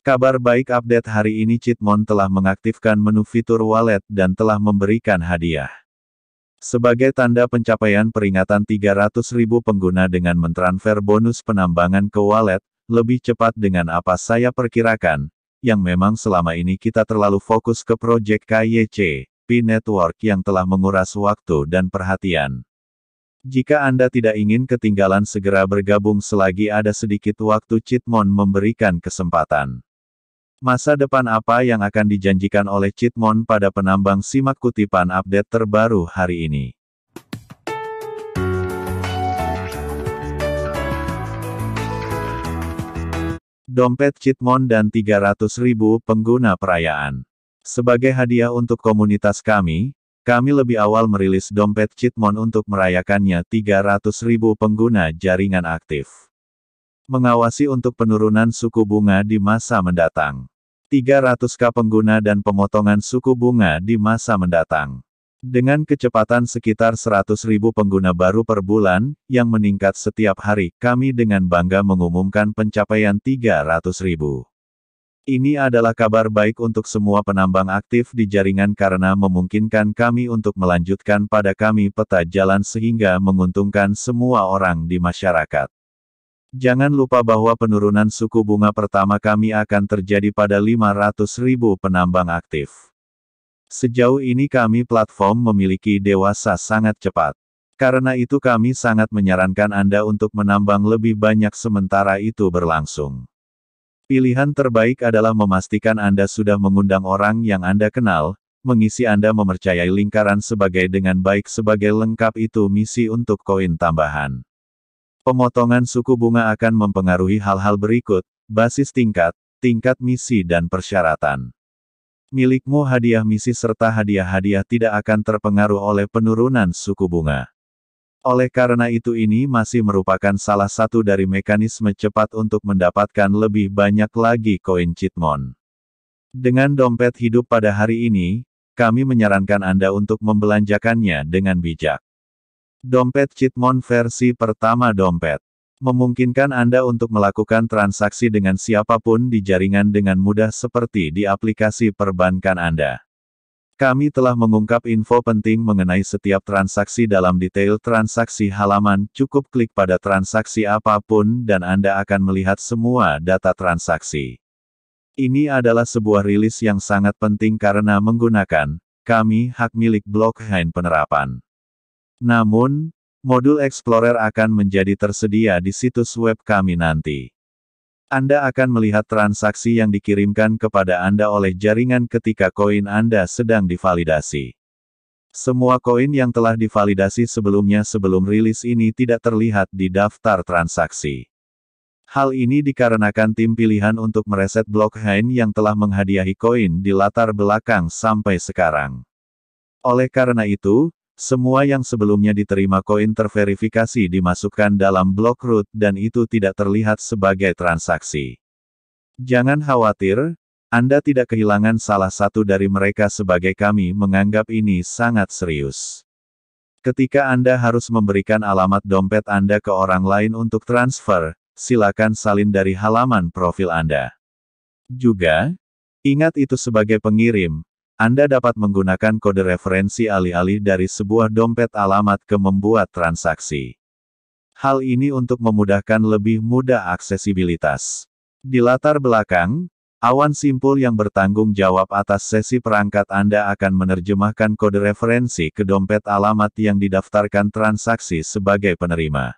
Kabar baik update hari ini Citmon telah mengaktifkan menu fitur wallet dan telah memberikan hadiah. Sebagai tanda pencapaian peringatan ribu pengguna dengan mentransfer bonus penambangan ke wallet, lebih cepat dengan apa saya perkirakan, yang memang selama ini kita terlalu fokus ke proyek KYC, P Network yang telah menguras waktu dan perhatian. Jika Anda tidak ingin ketinggalan segera bergabung selagi ada sedikit waktu Citmon memberikan kesempatan. Masa depan apa yang akan dijanjikan oleh Citmon pada penambang simak kutipan update terbaru hari ini. Dompet Citmon dan 300 pengguna perayaan. Sebagai hadiah untuk komunitas kami, kami lebih awal merilis dompet Citmon untuk merayakannya 300 pengguna jaringan aktif mengawasi untuk penurunan suku bunga di masa mendatang. 300k pengguna dan pemotongan suku bunga di masa mendatang. Dengan kecepatan sekitar 100.000 pengguna baru per bulan, yang meningkat setiap hari, kami dengan bangga mengumumkan pencapaian 300.000. Ini adalah kabar baik untuk semua penambang aktif di jaringan karena memungkinkan kami untuk melanjutkan pada kami peta jalan sehingga menguntungkan semua orang di masyarakat. Jangan lupa bahwa penurunan suku bunga pertama kami akan terjadi pada 500 penambang aktif. Sejauh ini kami platform memiliki dewasa sangat cepat. Karena itu kami sangat menyarankan Anda untuk menambang lebih banyak sementara itu berlangsung. Pilihan terbaik adalah memastikan Anda sudah mengundang orang yang Anda kenal, mengisi Anda memercayai lingkaran sebagai dengan baik sebagai lengkap itu misi untuk koin tambahan. Pemotongan suku bunga akan mempengaruhi hal-hal berikut, basis tingkat, tingkat misi dan persyaratan. Milikmu hadiah misi serta hadiah-hadiah tidak akan terpengaruh oleh penurunan suku bunga. Oleh karena itu ini masih merupakan salah satu dari mekanisme cepat untuk mendapatkan lebih banyak lagi koin Chitmon. Dengan dompet hidup pada hari ini, kami menyarankan Anda untuk membelanjakannya dengan bijak. Dompet Chitmon versi pertama dompet. Memungkinkan Anda untuk melakukan transaksi dengan siapapun di jaringan dengan mudah seperti di aplikasi perbankan Anda. Kami telah mengungkap info penting mengenai setiap transaksi dalam detail transaksi halaman. Cukup klik pada transaksi apapun dan Anda akan melihat semua data transaksi. Ini adalah sebuah rilis yang sangat penting karena menggunakan kami hak milik blockchain penerapan. Namun, modul Explorer akan menjadi tersedia di situs web kami nanti. Anda akan melihat transaksi yang dikirimkan kepada Anda oleh jaringan ketika koin Anda sedang divalidasi. Semua koin yang telah divalidasi sebelumnya sebelum rilis ini tidak terlihat di daftar transaksi. Hal ini dikarenakan tim pilihan untuk mereset blockchain yang telah menghadiahi koin di latar belakang sampai sekarang. Oleh karena itu, semua yang sebelumnya diterima koin terverifikasi dimasukkan dalam blok root dan itu tidak terlihat sebagai transaksi. Jangan khawatir, Anda tidak kehilangan salah satu dari mereka sebagai kami menganggap ini sangat serius. Ketika Anda harus memberikan alamat dompet Anda ke orang lain untuk transfer, silakan salin dari halaman profil Anda. Juga, ingat itu sebagai pengirim, anda dapat menggunakan kode referensi alih-alih dari sebuah dompet alamat ke membuat transaksi. Hal ini untuk memudahkan lebih mudah aksesibilitas. Di latar belakang, awan simpul yang bertanggung jawab atas sesi perangkat Anda akan menerjemahkan kode referensi ke dompet alamat yang didaftarkan transaksi sebagai penerima.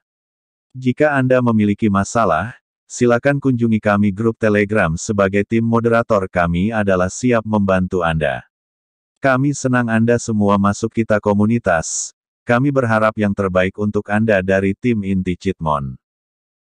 Jika Anda memiliki masalah, silakan kunjungi kami grup Telegram sebagai tim moderator kami adalah siap membantu Anda. Kami senang Anda semua masuk kita komunitas. Kami berharap yang terbaik untuk Anda dari tim inti Citmon.